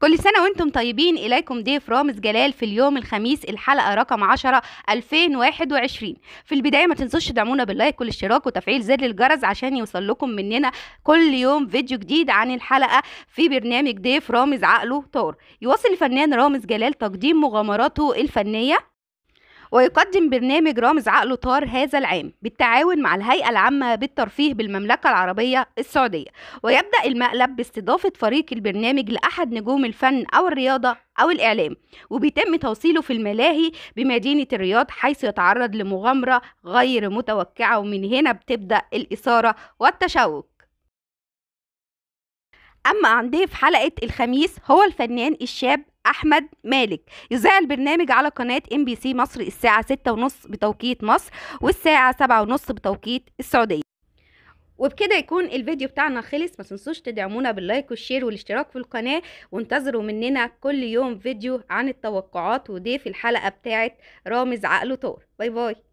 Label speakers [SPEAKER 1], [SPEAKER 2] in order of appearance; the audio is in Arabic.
[SPEAKER 1] كل سنة وانتم طيبين إليكم ضيف رامز جلال في اليوم الخميس الحلقة رقم 10 2021 في البداية ما تنسوش تدعمونا باللايك والاشتراك وتفعيل زر الجرس عشان يوصل لكم مننا كل يوم فيديو جديد عن الحلقة في برنامج ضيف رامز عقله طار يواصل الفنان رامز جلال تقديم مغامراته الفنية ويقدم برنامج رامز عقله طار هذا العام بالتعاون مع الهيئة العامة بالترفيه بالمملكة العربية السعودية ويبدأ المقلب باستضافة فريق البرنامج لأحد نجوم الفن أو الرياضة أو الإعلام وبيتم توصيله في الملاهي بمدينة الرياض حيث يتعرض لمغامرة غير متوقعة ومن هنا بتبدأ الإثارة والتشوق أما عن ضيف حلقة الخميس هو الفنان الشاب احمد مالك يذاع البرنامج على قناه ام بي سي مصر الساعه 6:30 بتوقيت مصر والساعه 7:30 بتوقيت السعوديه وبكده يكون الفيديو بتاعنا خلص ما تنسوش تدعمونا باللايك والشير والاشتراك في القناة وانتظروا مننا كل يوم فيديو عن التوقعات وضيف الحلقة بتاعت رامز عقله طار باي باي